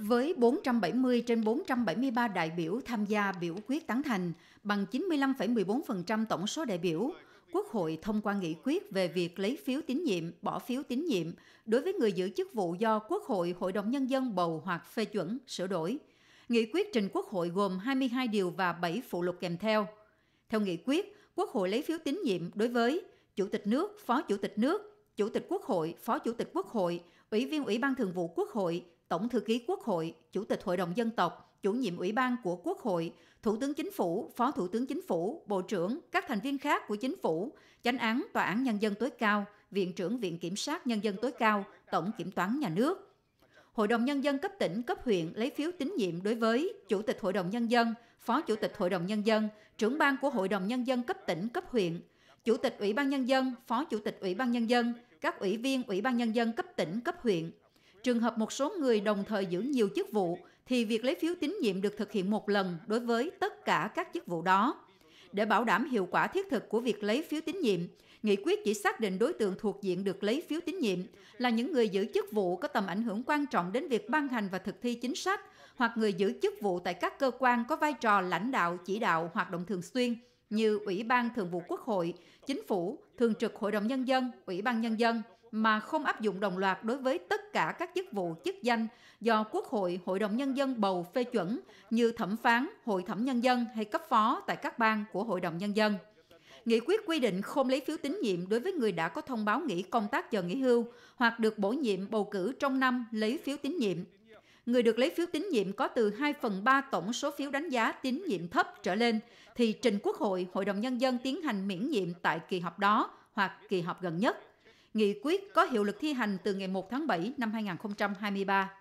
Với 470 trên 473 đại biểu tham gia biểu quyết tán thành, bằng 95,14% tổng số đại biểu, Quốc hội thông qua nghị quyết về việc lấy phiếu tín nhiệm, bỏ phiếu tín nhiệm đối với người giữ chức vụ do Quốc hội, Hội đồng Nhân dân bầu hoặc phê chuẩn, sửa đổi. Nghị quyết trình Quốc hội gồm 22 điều và 7 phụ lục kèm theo. Theo nghị quyết, Quốc hội lấy phiếu tín nhiệm đối với Chủ tịch nước, Phó Chủ tịch nước, Chủ tịch Quốc hội, Phó Chủ tịch Quốc hội, Ủy viên Ủy ban Thường vụ Quốc hội, Tổng thư ký Quốc hội, Chủ tịch Hội đồng Dân tộc, chủ nhiệm Ủy ban của Quốc hội, Thủ tướng Chính phủ, Phó Thủ tướng Chính phủ, Bộ trưởng, các thành viên khác của Chính phủ, Chánh án Tòa án Nhân dân tối cao, Viện trưởng Viện Kiểm sát Nhân dân tối cao, Tổng Kiểm toán Nhà nước. Hội đồng Nhân dân cấp tỉnh, cấp huyện lấy phiếu tín nhiệm đối với Chủ tịch Hội đồng Nhân dân, Phó Chủ tịch Hội đồng Nhân dân, trưởng ban của Hội đồng Nhân dân cấp tỉnh, cấp huyện, Chủ tịch Ủy ban Nhân dân, Phó Chủ tịch Ủy ban Nhân dân, các ủy viên Ủy ban Nhân dân cấp tỉnh, cấp huyện. Trường hợp một số người đồng thời giữ nhiều chức vụ thì việc lấy phiếu tín nhiệm được thực hiện một lần đối với tất cả các chức vụ đó. Để bảo đảm hiệu quả thiết thực của việc lấy phiếu tín nhiệm, nghị quyết chỉ xác định đối tượng thuộc diện được lấy phiếu tín nhiệm là những người giữ chức vụ có tầm ảnh hưởng quan trọng đến việc ban hành và thực thi chính sách hoặc người giữ chức vụ tại các cơ quan có vai trò lãnh đạo chỉ đạo hoạt động thường xuyên như Ủy ban Thường vụ Quốc hội, Chính phủ, Thường trực Hội đồng Nhân dân, Ủy ban Nhân dân mà không áp dụng đồng loạt đối với tất cả các chức vụ chức danh do Quốc hội, Hội đồng Nhân dân bầu phê chuẩn như thẩm phán, hội thẩm nhân dân hay cấp phó tại các bang của Hội đồng Nhân dân. Nghị quyết quy định không lấy phiếu tín nhiệm đối với người đã có thông báo nghỉ công tác chờ nghỉ hưu hoặc được bổ nhiệm bầu cử trong năm lấy phiếu tín nhiệm người được lấy phiếu tín nhiệm có từ 2 phần 3 tổng số phiếu đánh giá tín nhiệm thấp trở lên, thì trình Quốc hội, Hội đồng Nhân dân tiến hành miễn nhiệm tại kỳ họp đó hoặc kỳ họp gần nhất. Nghị quyết có hiệu lực thi hành từ ngày 1 tháng 7 năm 2023.